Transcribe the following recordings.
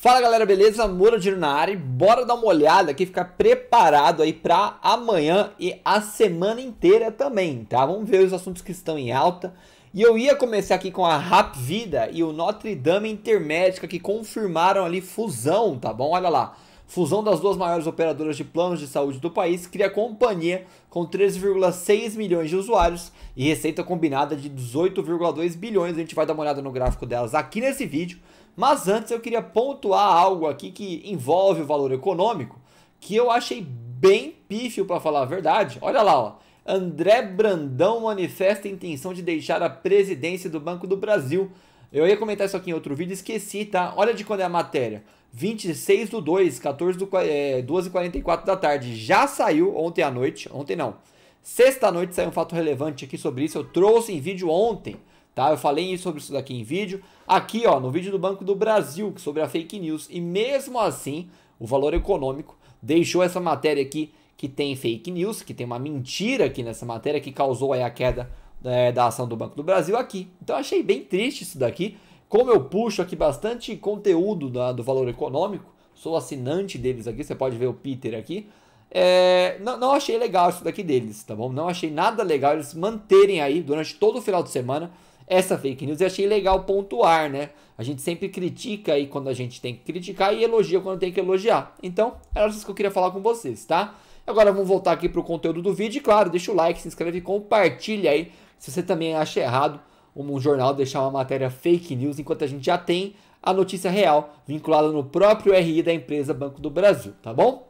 Fala galera, beleza? Moura de na área. Bora dar uma olhada aqui, ficar preparado aí para amanhã e a semana inteira também, tá? Vamos ver os assuntos que estão em alta. E eu ia começar aqui com a Rap Vida e o Notre Dame Intermédica que confirmaram ali fusão, tá bom? Olha lá. Fusão das duas maiores operadoras de planos de saúde do país cria companhia com 13,6 milhões de usuários e receita combinada de 18,2 bilhões. A gente vai dar uma olhada no gráfico delas aqui nesse vídeo. Mas antes eu queria pontuar algo aqui que envolve o valor econômico, que eu achei bem pífio para falar a verdade. Olha lá, ó. André Brandão manifesta a intenção de deixar a presidência do Banco do Brasil. Eu ia comentar isso aqui em outro vídeo, esqueci, tá? Olha de quando é a matéria. 26 do 2, 14 do, é, h 44 da tarde. Já saiu ontem à noite. Ontem não. Sexta noite saiu um fato relevante aqui sobre isso. Eu trouxe em vídeo ontem. Tá? Eu falei sobre isso daqui em vídeo. Aqui, ó, no vídeo do Banco do Brasil, sobre a fake news. E mesmo assim, o valor econômico deixou essa matéria aqui que tem fake news, que tem uma mentira aqui nessa matéria que causou aí a queda é, da ação do Banco do Brasil aqui. Então achei bem triste isso daqui. Como eu puxo aqui bastante conteúdo da, do valor econômico, sou assinante deles aqui, você pode ver o Peter aqui. É, não, não achei legal isso daqui deles, tá bom? Não achei nada legal eles manterem aí durante todo o final de semana essa fake news. E achei legal pontuar, né? A gente sempre critica aí quando a gente tem que criticar e elogia quando tem que elogiar. Então, era isso que eu queria falar com vocês, tá? Agora vamos voltar aqui pro conteúdo do vídeo. E claro, deixa o like, se inscreve, compartilha aí. Se você também acha errado um jornal deixar uma matéria fake news, enquanto a gente já tem a notícia real vinculada no próprio RI da empresa Banco do Brasil, tá bom?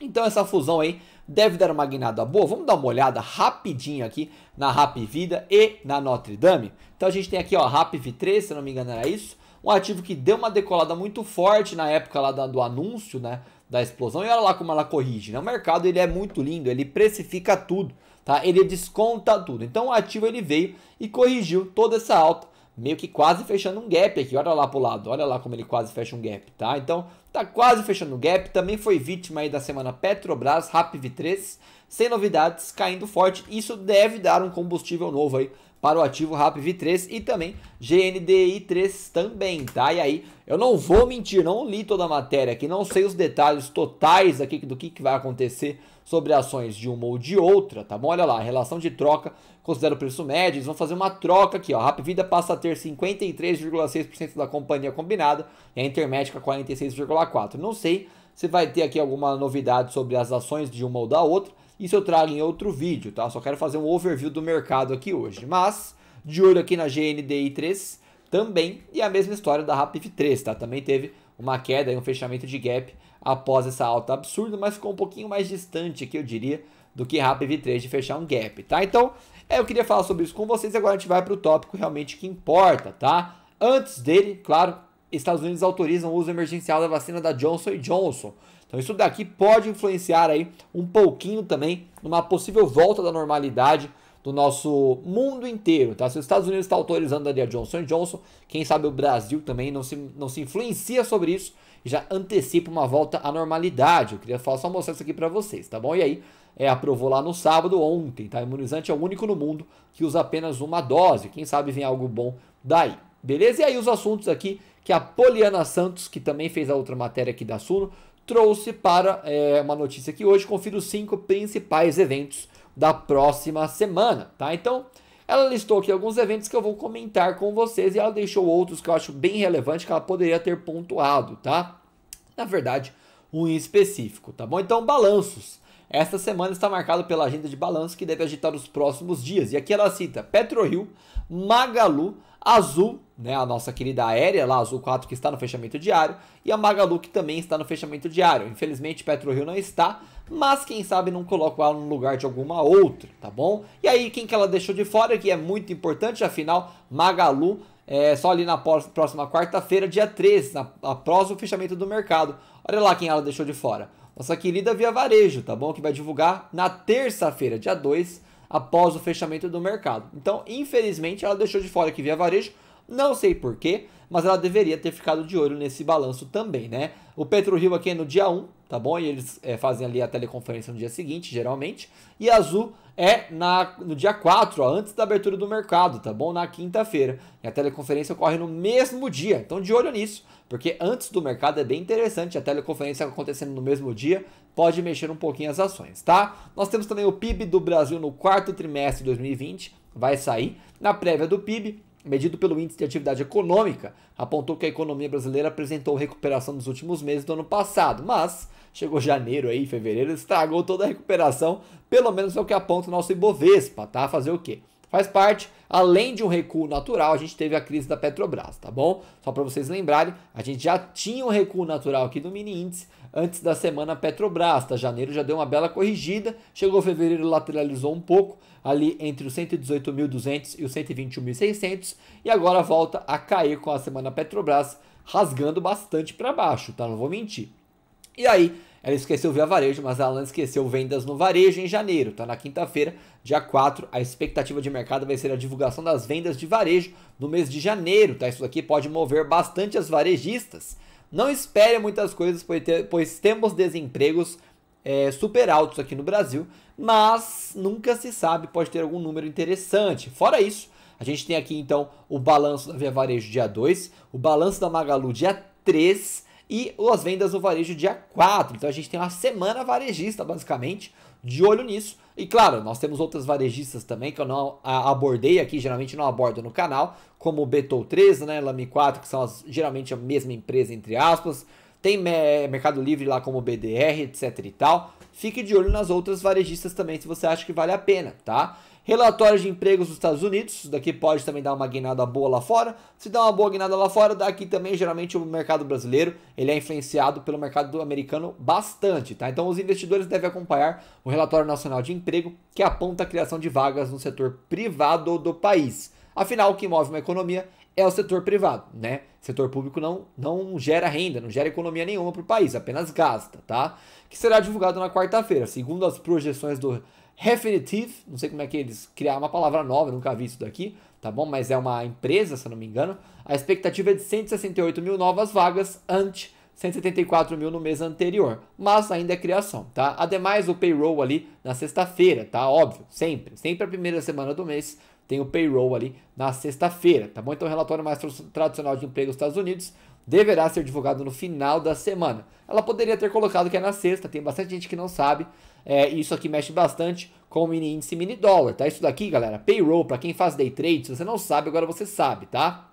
Então essa fusão aí deve dar uma guinada boa. Vamos dar uma olhada rapidinho aqui na Rap Vida e na Notre Dame. Então a gente tem aqui, ó, Rap V3, se não me engano era isso. Um ativo que deu uma decolada muito forte na época lá do anúncio, né, da explosão. E olha lá como ela corrige, né? O mercado, ele é muito lindo, ele precifica tudo, tá? Ele desconta tudo. Então o ativo, ele veio e corrigiu toda essa alta meio que quase fechando um gap aqui. Olha lá pro lado, olha lá como ele quase fecha um gap, tá? Então, está quase fechando o gap, também foi vítima aí da semana Petrobras, rapv V3, sem novidades, caindo forte. Isso deve dar um combustível novo aí para o ativo RAPV3 e também GNDI3 também, tá? E aí, eu não vou mentir, não li toda a matéria aqui, não sei os detalhes totais aqui do que, que vai acontecer sobre ações de uma ou de outra, tá bom? Olha lá, relação de troca, considera o preço médio, eles vão fazer uma troca aqui, ó. A Rapvida passa a ter 53,6% da companhia combinada e a Intermédica 46,4%. Não sei se vai ter aqui alguma novidade sobre as ações de uma ou da outra, isso eu trago em outro vídeo, tá? Só quero fazer um overview do mercado aqui hoje. Mas, de olho aqui na GNDI 3 também, e a mesma história da Rapid 3, tá? Também teve uma queda e um fechamento de gap após essa alta absurda, mas ficou um pouquinho mais distante aqui, eu diria, do que Rapid 3 de fechar um gap, tá? Então, é, eu queria falar sobre isso com vocês, agora a gente vai para o tópico realmente que importa, tá? Antes dele, claro, Estados Unidos autorizam o uso emergencial da vacina da Johnson Johnson. Então isso daqui pode influenciar aí um pouquinho também numa possível volta da normalidade do nosso mundo inteiro, tá? Se os Estados Unidos está autorizando ali a Johnson Johnson, quem sabe o Brasil também não se, não se influencia sobre isso e já antecipa uma volta à normalidade. Eu queria falar, só mostrar isso aqui para vocês, tá bom? E aí, é, aprovou lá no sábado ontem, tá? O imunizante é o único no mundo que usa apenas uma dose. Quem sabe vem algo bom daí. Beleza? E aí os assuntos aqui que a Poliana Santos, que também fez a outra matéria aqui da Suno, trouxe para é, uma notícia aqui hoje. Confira os cinco principais eventos da próxima semana, tá? Então, ela listou aqui alguns eventos que eu vou comentar com vocês e ela deixou outros que eu acho bem relevante que ela poderia ter pontuado, tá? Na verdade, um em específico, tá bom? Então, balanços. Esta semana está marcado pela agenda de balanço que deve agitar os próximos dias. E aqui ela cita PetroRio, Magalu, Azul, né, a nossa querida aérea lá, Azul 4 que está no fechamento diário, e a Magalu que também está no fechamento diário. Infelizmente PetroRio não está, mas quem sabe não coloca ela no lugar de alguma outra, tá bom? E aí quem que ela deixou de fora, que é muito importante, afinal, Magalu é, só ali na próxima quarta-feira, dia 13, após o fechamento do mercado. Olha lá quem ela deixou de fora nossa querida Via Varejo, tá bom? Que vai divulgar na terça-feira, dia 2, após o fechamento do mercado. Então, infelizmente, ela deixou de fora aqui Via Varejo não sei porquê, mas ela deveria ter ficado de olho nesse balanço também, né? O PetroRio aqui é no dia 1, tá bom? E eles é, fazem ali a teleconferência no dia seguinte, geralmente. E a Azul é na, no dia 4, ó, antes da abertura do mercado, tá bom? Na quinta-feira. E a teleconferência ocorre no mesmo dia. Então, de olho nisso, porque antes do mercado é bem interessante. A teleconferência acontecendo no mesmo dia pode mexer um pouquinho as ações, tá? Nós temos também o PIB do Brasil no quarto trimestre de 2020, vai sair. Na prévia do PIB, medido pelo Índice de Atividade Econômica, apontou que a economia brasileira apresentou recuperação nos últimos meses do ano passado, mas chegou janeiro aí, fevereiro, estragou toda a recuperação, pelo menos é o que aponta o nosso Ibovespa, tá? Fazer o quê? faz parte, além de um recuo natural, a gente teve a crise da Petrobras, tá bom? Só para vocês lembrarem, a gente já tinha um recuo natural aqui no mini índice antes da semana Petrobras, tá? Janeiro já deu uma bela corrigida, chegou fevereiro, lateralizou um pouco, ali entre os 118.200 e os 121.600, e agora volta a cair com a semana Petrobras, rasgando bastante para baixo, tá? Não vou mentir. E aí, ela esqueceu via varejo, mas ela Alan esqueceu vendas no varejo em janeiro. está na quinta-feira, dia 4. A expectativa de mercado vai ser a divulgação das vendas de varejo no mês de janeiro. Tá? Isso aqui pode mover bastante as varejistas. Não espere muitas coisas, pois temos desempregos é, super altos aqui no Brasil, mas nunca se sabe, pode ter algum número interessante. Fora isso, a gente tem aqui então o balanço da Via Varejo dia 2, o balanço da Magalu dia 3 e as vendas no varejo dia 4. Então a gente tem uma semana varejista, basicamente, de olho nisso. E claro, nós temos outras varejistas também que eu não abordei aqui, geralmente não abordo no canal, como Betou 13, né, Lami 4, que são as, geralmente a mesma empresa, entre aspas. Tem Mercado Livre lá como BDR, etc e tal. Fique de olho nas outras varejistas também se você acha que vale a pena, tá? Relatório de empregos dos Estados Unidos, isso daqui pode também dar uma guinada boa lá fora. Se dá uma boa guinada lá fora, daqui também geralmente o mercado brasileiro, ele é influenciado pelo mercado americano bastante, tá? Então os investidores devem acompanhar o relatório nacional de emprego, que aponta a criação de vagas no setor privado do país. Afinal, o que move uma economia é o setor privado, né? setor público não, não gera renda, não gera economia nenhuma para o país, apenas gasta, tá? Que será divulgado na quarta-feira, segundo as projeções do Refinitiv, não sei como é que eles criaram é uma palavra nova, nunca vi isso daqui, tá bom? Mas é uma empresa, se não me engano. A expectativa é de 168 mil novas vagas ante 174 mil no mês anterior, mas ainda é criação, tá? Ademais, o payroll ali na sexta-feira, tá? Óbvio, sempre, sempre a primeira semana do mês tem o payroll ali na sexta-feira, tá bom? Então o relatório mais tradicional de emprego dos Estados Unidos deverá ser divulgado no final da semana. Ela poderia ter colocado que é na sexta, tem bastante gente que não sabe. É, isso aqui mexe bastante com o mini índice mini dólar, tá? Isso daqui, galera, payroll, para quem faz day trade, se você não sabe, agora você sabe, tá?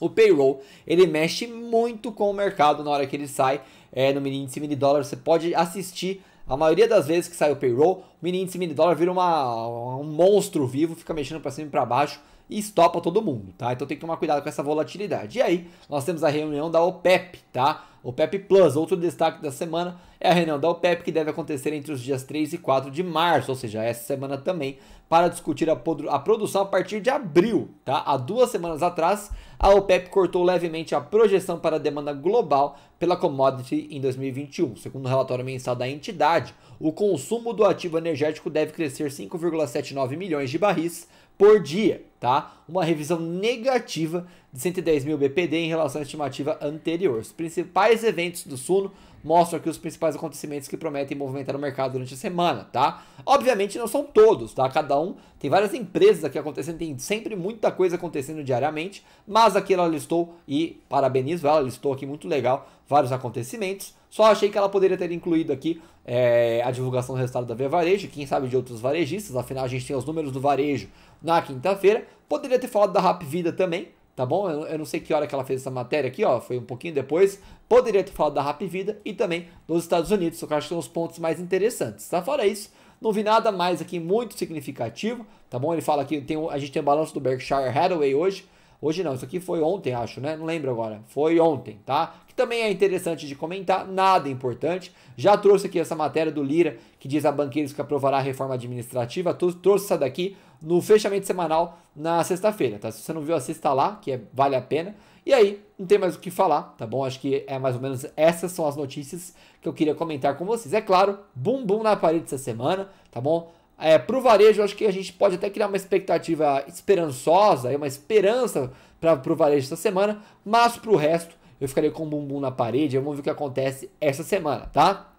O payroll, ele mexe muito com o mercado na hora que ele sai é, no mini índice mini dólar. Você pode assistir a maioria das vezes que sai o payroll, o mini índice mini dólar vira uma, um monstro vivo, fica mexendo para cima e para baixo e estopa todo mundo, tá? Então tem que tomar cuidado com essa volatilidade. E aí, nós temos a reunião da OPEP, tá? OPEP Plus, outro destaque da semana é a reunião da OPEP que deve acontecer entre os dias 3 e 4 de março, ou seja, essa semana também, para discutir a, a produção a partir de abril, tá? Há duas semanas atrás, a OPEP cortou levemente a projeção para a demanda global pela commodity em 2021, segundo o relatório mensal da entidade o consumo do ativo energético deve crescer 5,79 milhões de barris por dia, tá? Uma revisão negativa de 110 mil BPD em relação à estimativa anterior. Os principais eventos do Suno mostro aqui os principais acontecimentos que prometem movimentar o mercado durante a semana, tá? Obviamente não são todos, tá? Cada um tem várias empresas aqui acontecendo, tem sempre muita coisa acontecendo diariamente, mas aqui ela listou e parabenizo ela, listou aqui muito legal vários acontecimentos. Só achei que ela poderia ter incluído aqui é, a divulgação do resultado da Via Varejo, quem sabe de outros varejistas, afinal a gente tem os números do varejo na quinta-feira. Poderia ter falado da Rap Vida também, tá bom? Eu, eu, não sei que hora que ela fez essa matéria aqui, ó, foi um pouquinho depois. Poderia ter falado da Rap Vida e também dos Estados Unidos, que eu acho que são os pontos mais interessantes, tá? Fora isso, não vi nada mais aqui muito significativo, tá bom? Ele fala que tem, a gente tem o balanço do Berkshire Hathaway hoje, Hoje não, isso aqui foi ontem, acho, né? Não lembro agora. Foi ontem, tá? Que também é interessante de comentar, nada importante. Já trouxe aqui essa matéria do Lira, que diz a banqueiros que aprovará a reforma administrativa. Trouxe essa daqui no fechamento semanal na sexta-feira, tá? Se você não viu, assista lá, que é, vale a pena. E aí, não tem mais o que falar, tá bom? Acho que é mais ou menos essas são as notícias que eu queria comentar com vocês. É claro, bumbum na parede essa semana, tá bom? É, para o varejo, acho que a gente pode até criar uma expectativa esperançosa, uma esperança para o varejo essa semana, mas para o resto, eu ficaria com o bumbum na parede. Vamos ver o que acontece essa semana, tá?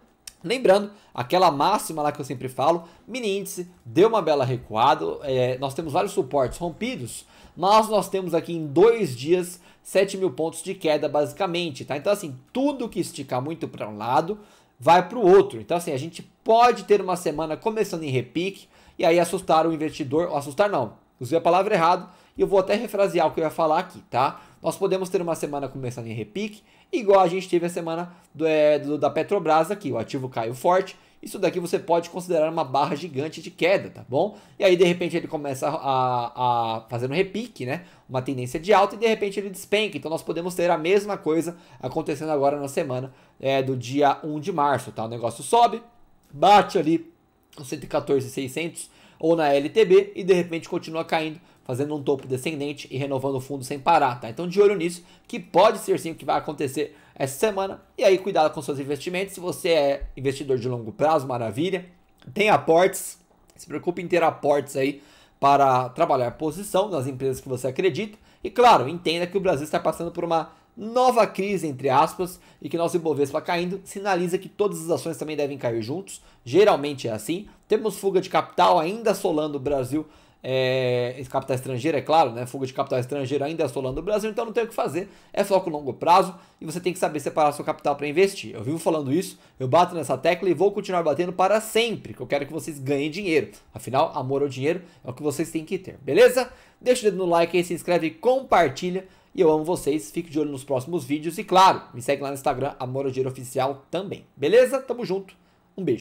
Lembrando, aquela máxima lá que eu sempre falo, mini índice deu uma bela recuada. É, nós temos vários suportes rompidos, mas nós temos aqui em dois dias 7 mil pontos de queda, basicamente. Tá? Então, assim, tudo que esticar muito para um lado vai para o outro. Então, assim, a gente pode ter uma semana começando em repique e aí assustar o investidor. Assustar não, usei a palavra errado e eu vou até refrasear o que eu ia falar aqui, tá? Nós podemos ter uma semana começando em repique, igual a gente teve a semana do, é, do da Petrobras aqui. O ativo caiu forte, isso daqui você pode considerar uma barra gigante de queda, tá bom? E aí, de repente, ele começa a, a fazer um repique, né? Uma tendência de alta e, de repente, ele despenca. Então, nós podemos ter a mesma coisa acontecendo agora na semana é, do dia 1 de março, tá? O negócio sobe, bate ali os 114,600 ou na LTB e, de repente, continua caindo fazendo um topo descendente e renovando o fundo sem parar, tá? Então de olho nisso, que pode ser sim o que vai acontecer essa semana. E aí, cuidado com seus investimentos. Se você é investidor de longo prazo, maravilha. Tem aportes. Se preocupe em ter aportes aí para trabalhar posição nas empresas que você acredita. E claro, entenda que o Brasil está passando por uma nova crise, entre aspas, e que nosso Ibovespa caindo sinaliza que todas as ações também devem cair juntos. Geralmente é assim. Temos fuga de capital ainda assolando o Brasil é, capital estrangeiro, é claro, né? Fuga de capital estrangeiro ainda é assolando o Brasil, então não tem o que fazer. É foco longo prazo e você tem que saber separar seu capital para investir. Eu vivo falando isso, eu bato nessa tecla e vou continuar batendo para sempre, que eu quero que vocês ganhem dinheiro. Afinal, amor ao dinheiro é o que vocês têm que ter, beleza? Deixa o dedo no like aí, se inscreve e compartilha. E eu amo vocês, fique de olho nos próximos vídeos e, claro, me segue lá no Instagram, Amor ao Dinheiro Oficial também, beleza? Tamo junto, um beijo.